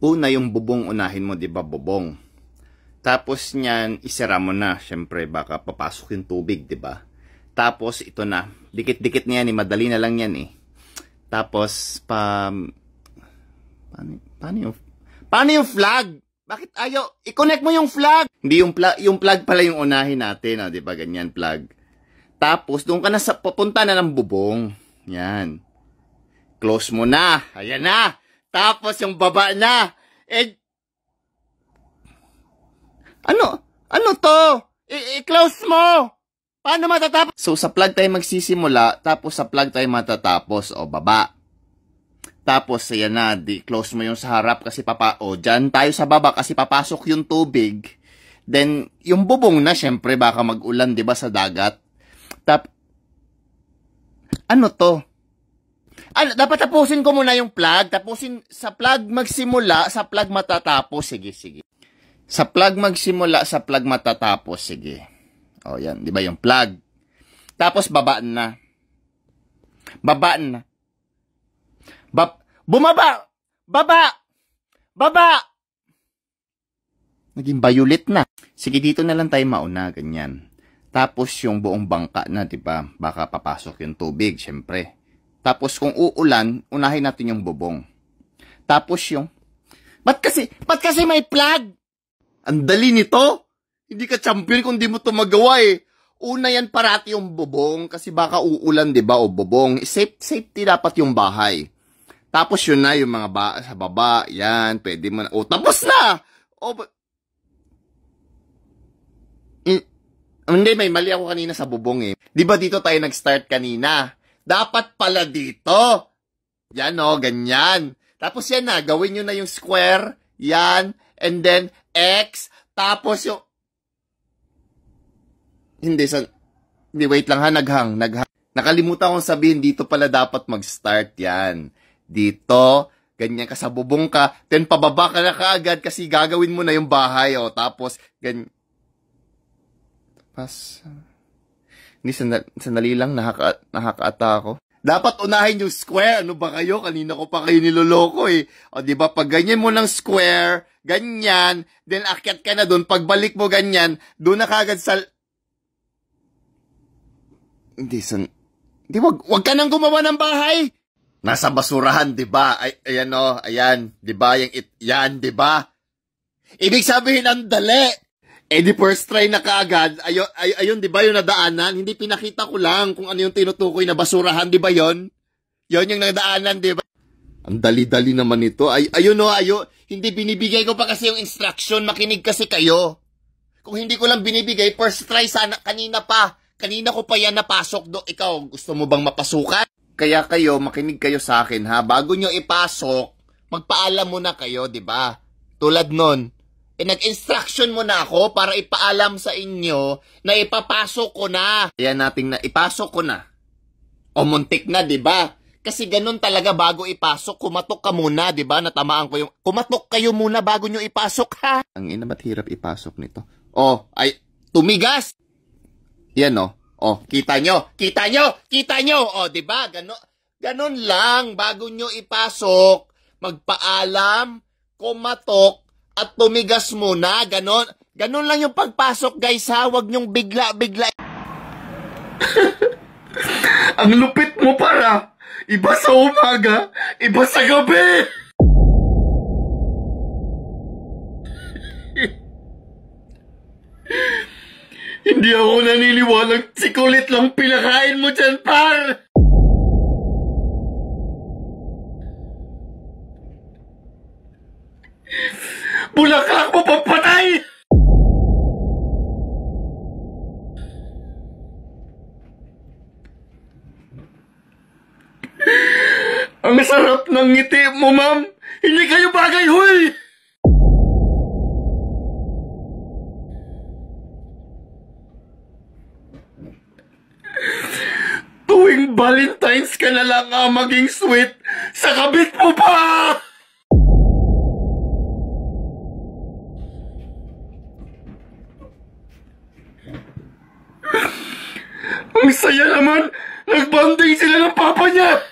una yung bubong unahin mo, 'di ba, bubong. Tapos niyan, isira mo na, syempre baka papasok yung tubig, 'di ba? Tapos ito na, dikit-dikit niyan, yan, eh. madali na lang yan eh. Tapos pa paano, paano yung paano yung flag? Bakit ayo? I-connect mo yung flag. Hindi yung pla- yung plug pala yung unahin natin, oh, 'di ba? Ganyan plug. Tapos doon ka na sa papunta na ng bubong. Yan. Close mo na. Ayan na. Tapos yung baba na, eh, ano? Ano to? I-close mo! Paano matatapos? So, sa plug tayo magsisimula, tapos sa plug tayo matatapos, o baba. Tapos, ayan na, di-close mo yung sa harap kasi papa, o dyan tayo sa baba kasi papasok yung tubig. Then, yung bubong na, syempre, baka mag-ulan, ba diba, sa dagat. Tap, ano to? Ano, dapat tapusin ko muna yung plug. Tapusin, sa plug magsimula, sa plug matatapos. Sige, sige. Sa plug magsimula, sa plug matatapos. Sige. O, oh, yan. Di ba yung plug? Tapos, babaan na. Babaan na. Ba bumaba! Baba! Baba! Naging bayulit na. Sige, dito na lang tayo mauna. Ganyan. Tapos, yung buong bangka na, di ba? Baka papasok yung tubig, syempre. Tapos kung uulan, unahin natin yung bubong. Tapos yung... Ba't kasi, ba't kasi may plug? Ang dali nito. Hindi ka champion kung di mo to magawa eh. Una yan parati yung bubong kasi baka uulan 'di ba o bubong. Safe safety dapat yung bahay. Tapos yun na yung mga ba sa baba, yan, pwede mo na. Oh, tapos na. Oh, ba- In- hindi, may mali ako kanina sa bubong eh. Di ba dito tayo nag-start kanina? Dapat pala dito. Yan o, oh, ganyan. Tapos yan na, gawin nyo na yung square, yan, and then X, tapos yung... Hindi, san... Hindi, wait lang ha, naghang, naghang. Nakalimutan kong sabihin, dito pala dapat mag-start yan. Dito, ganyan ka sa bubong ka, then pababa ka na kaagad kasi gagawin mo na yung bahay, o, oh, tapos, ganyan. Pas... Ni sandal, sandali lang, nakaka, nakakaata ako. Dapat unahin yung square. Ano ba kayo? Kanina ko pa kayo niloloko eh. O di ba pag ganyan mo ng square, ganyan, then akyat ka na doon, pagbalik mo ganyan, doon na kagad sa... Hindi, san... Di, wag, wag ka nang gumawa ng bahay! Nasa basurahan, di ba? Ay, ayan o, oh, ayan, di ba? Yung it, yan, di ba? Ibig sabihin, ang dali! Eh di first try na kaagad, ayo, ay, ayun di ba yung nadaanan? Hindi pinakita ko lang kung ano yung tinutukoy na basurahan, di ba yon? Yon yung nadaanan, di ba? Ang dali-dali naman nito. Ay, ayun o, ayo, hindi binibigay ko pa kasi yung instruction, makinig kasi kayo. Kung hindi ko lang binibigay, first try sana, kanina pa. Kanina ko pa yan napasok do. Ikaw, gusto mo bang mapasukan? Kaya kayo, makinig kayo sa akin ha. Bago nyo ipasok, magpaalam muna kayo, di ba? Tulad nun, Pinag-instruction eh, mo na ako para ipaalam sa inyo na ipapasok ko na. Kaya nating na ipasok ko na. O muntik na, 'di ba? Kasi ganun talaga bago ipasok, kumatok ka muna, 'di ba? Natamaan ko yung kumatok kayo muna bago nyo ipasok ha. Ang ina hirap ipasok nito? Oh, ay tumigas. Yan oh. Oh, kita nyo, kita nyo, kita nyo. Oh, 'di ba? Ganun ganun lang bago nyo ipasok, magpaalam, kumatok, at tumigas muna, ganon. Ganon lang yung pagpasok guys ha, wag nyong bigla-bigla. Ang lupit mo para, iba sa umaga, iba sa gabi. Hindi ako naniniwalang sikulit lang pinakain mo dyan, par! Bulaklak mo pampatay! Ang sarap ng ngiti mo, ma'am! Hindi kayo bagay, huy! Tuwing Valentine's ka na lang ah, maging sweet sa kabit mo pa! Ang saya naman! Nagbanding sila ng papa niya!